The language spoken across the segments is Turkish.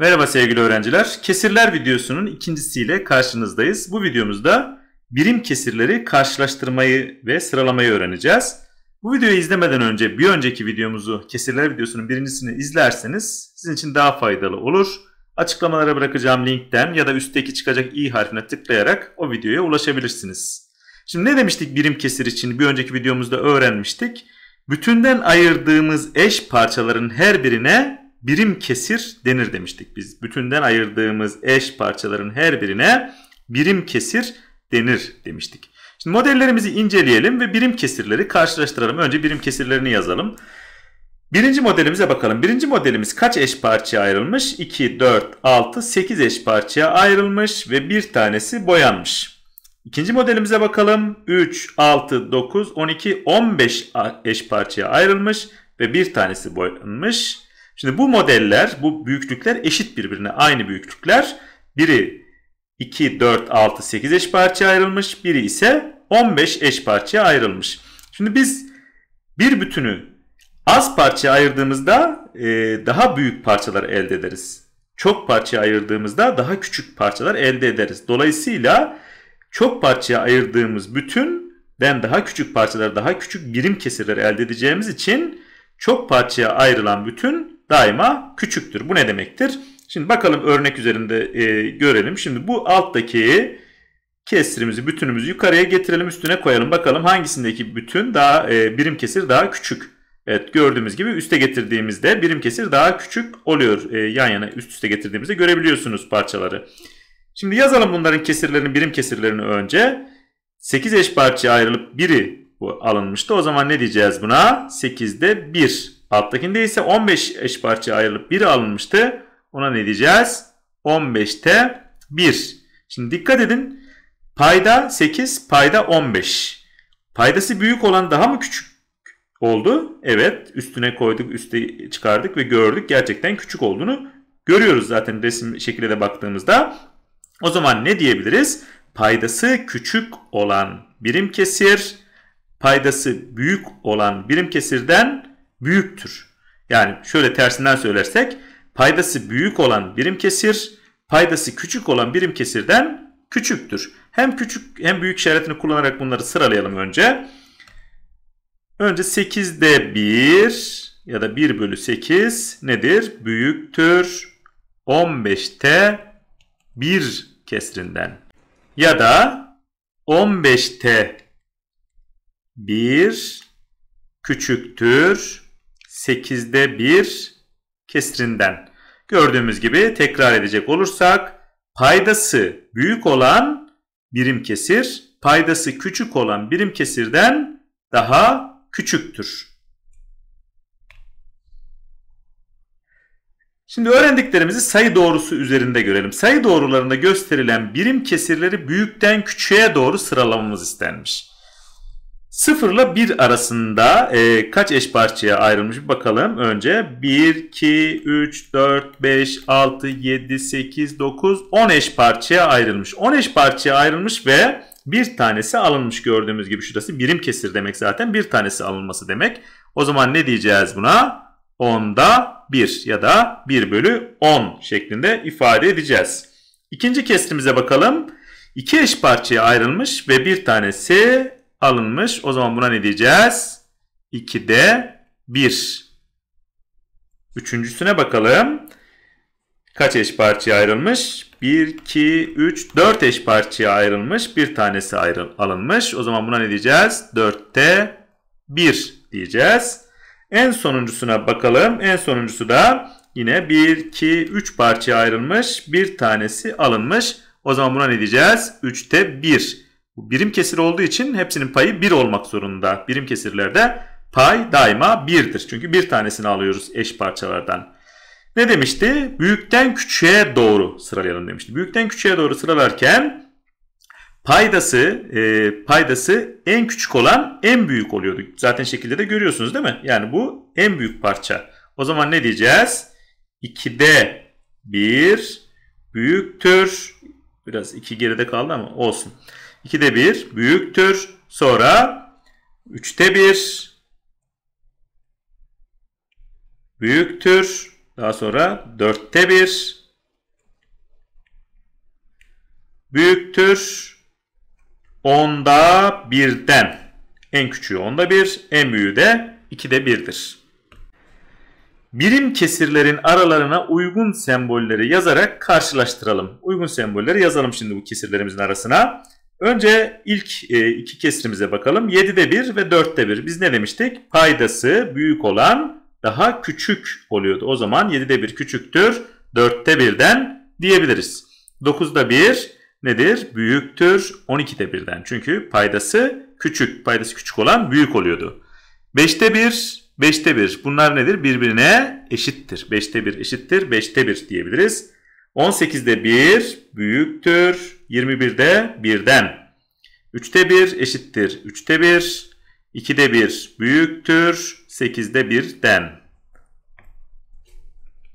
Merhaba sevgili öğrenciler. Kesirler videosunun ikincisiyle karşınızdayız. Bu videomuzda birim kesirleri karşılaştırmayı ve sıralamayı öğreneceğiz. Bu videoyu izlemeden önce bir önceki videomuzu kesirler videosunun birincisini izlerseniz sizin için daha faydalı olur. Açıklamalara bırakacağım linkten ya da üstteki çıkacak i harfine tıklayarak o videoya ulaşabilirsiniz. Şimdi ne demiştik birim kesir için bir önceki videomuzda öğrenmiştik. Bütünden ayırdığımız eş parçaların her birine birim kesir denir demiştik biz. Bütünden ayırdığımız eş parçaların her birine birim kesir denir demiştik. Şimdi modellerimizi inceleyelim ve birim kesirleri karşılaştıralım. Önce birim kesirlerini yazalım. Birinci modelimize bakalım. Birinci modelimiz kaç eş parçaya ayrılmış? 2, 4, 6, 8 eş parçaya ayrılmış ve bir tanesi boyanmış. İkinci modelimize bakalım. 3, 6, 9, 12, 15 eş parçaya ayrılmış ve bir tanesi boyanmış. Şimdi bu modeller, bu büyüklükler eşit birbirine aynı büyüklükler. Biri 2, 4, 6, 8 eş parçaya ayrılmış. Biri ise 15 eş parçaya ayrılmış. Şimdi biz bir bütünü az parçaya ayırdığımızda e, daha büyük parçalar elde ederiz. Çok parçaya ayırdığımızda daha küçük parçalar elde ederiz. Dolayısıyla çok parçaya ayırdığımız bütünden daha küçük parçalar, daha küçük birim kesirler elde edeceğimiz için çok parçaya ayrılan bütün daima küçüktür. Bu ne demektir? Şimdi bakalım örnek üzerinde e, görelim. Şimdi bu alttaki kesrimizi, bütünümüzü yukarıya getirelim, üstüne koyalım. Bakalım hangisindeki bütün daha e, birim kesir daha küçük. Evet gördüğümüz gibi üste getirdiğimizde birim kesir daha küçük oluyor. E, yan yana üst üste getirdiğimizde görebiliyorsunuz parçaları. Şimdi yazalım bunların kesirlerini, birim kesirlerini önce. 8 eş parçaya ayrılıp biri alınmıştı. O zaman ne diyeceğiz buna? 8'de 1. Alttakinde ise 15 eş parçaya ayrılıp biri alınmıştı. Ona ne diyeceğiz? 15 t 1. Şimdi dikkat edin. Payda 8, payda 15. Paydası büyük olan daha mı küçük oldu? Evet. Üstüne koyduk, üste çıkardık ve gördük. Gerçekten küçük olduğunu görüyoruz zaten resim şekilde de baktığımızda. O zaman ne diyebiliriz? Paydası küçük olan birim kesir paydası büyük olan birim kesirden büyüktür. Yani şöyle tersinden söylersek paydası büyük olan birim kesir paydası küçük olan birim kesirden küçüktür. Hem küçük hem büyük işaretini kullanarak bunları sıralayalım önce. Önce 8'de 1 ya da 1 bölü 8 nedir? Büyüktür 15'te 1 kesrinden. Ya da 15'te 1 küçüktür 8'de 1 kesrinden. Gördüğümüz gibi tekrar edecek olursak paydası büyük olan birim kesir, paydası küçük olan birim kesirden daha küçüktür. Şimdi öğrendiklerimizi sayı doğrusu üzerinde görelim. Sayı doğrularında gösterilen birim kesirleri büyükten küçüğe doğru sıralamamız istenmiş. 0 ile 1 arasında e, kaç eş parçaya ayrılmış bir bakalım. Önce 1, 2, 3, 4, 5, 6, 7, 8, 9, 10 eş parçaya ayrılmış. 10 eş parçaya ayrılmış ve bir tanesi alınmış gördüğümüz gibi şurası birim kesir demek zaten. Bir tanesi alınması demek. O zaman ne diyeceğiz buna? 10'da 1 ya da 1 bölü 10 şeklinde ifade edeceğiz. İkinci kesrimize bakalım. İki eş parçaya ayrılmış ve bir tanesi alınmış. O zaman buna ne diyeceğiz? 2'de 1. Üçüncüsüne bakalım. Kaç eş parçaya ayrılmış? 1, 2, 3, 4 eş parçaya ayrılmış. Bir tanesi ayrı, alınmış. O zaman buna ne diyeceğiz? 4'te 1 diyeceğiz. En sonuncusuna bakalım. En sonuncusu da yine 1, 2, 3 parçaya ayrılmış. Bir tanesi alınmış. O zaman buna ne diyeceğiz? 3'te 1 bu birim kesir olduğu için hepsinin payı 1 olmak zorunda. Birim kesirlerde pay daima 1'dir. Çünkü bir tanesini alıyoruz eş parçalardan. Ne demişti? Büyükten küçüğe doğru sıralayalım demişti. Büyükten küçüğe doğru sıralarken paydası e, paydası en küçük olan en büyük oluyordu. Zaten şekilde de görüyorsunuz değil mi? Yani bu en büyük parça. O zaman ne diyeceğiz? 2'de 1 büyüktür. Biraz 2 geride kaldı ama olsun. 2'de 1 büyüktür. Sonra 3'te 1 büyüktür. Daha sonra 4'te 1 büyüktür. 10'da 1'den. En küçüğü 10'da 1, en büyüğü de 2'de 1'dir. Birim kesirlerin aralarına uygun sembolleri yazarak karşılaştıralım. Uygun sembolleri yazalım şimdi bu kesirlerimizin arasına. Önce ilk e, iki kesrimize bakalım. 7'de 1 ve 4'te 1. Biz ne demiştik? Paydası büyük olan daha küçük oluyordu. O zaman 7'de 1 küçüktür. 4'te 1'den diyebiliriz. 9'da 1 nedir? Büyüktür 12'de 1'den. Çünkü paydası küçük. Paydası küçük olan büyük oluyordu. 5'te 1, 5'te 1. Bunlar nedir? Birbirine eşittir. 5'te 1 eşittir. 5'te 1 diyebiliriz. 18'de 1 büyüktür 21'de 1'den. 3'te 1 eşittir 3'te 1. 2'de 1 büyüktür 8'de 1'den.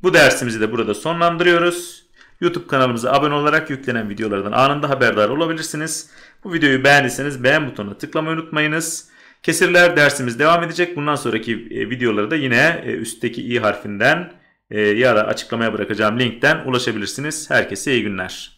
Bu dersimizi de burada sonlandırıyoruz. YouTube kanalımıza abone olarak yüklenen videolardan anında haberdar olabilirsiniz. Bu videoyu beğendiyseniz beğen butonuna tıklamayı unutmayınız. Kesirler dersimiz devam edecek. Bundan sonraki e, videoları da yine e, üstteki i harfinden e, ya da açıklamaya bırakacağım linkten ulaşabilirsiniz. Herkese iyi günler.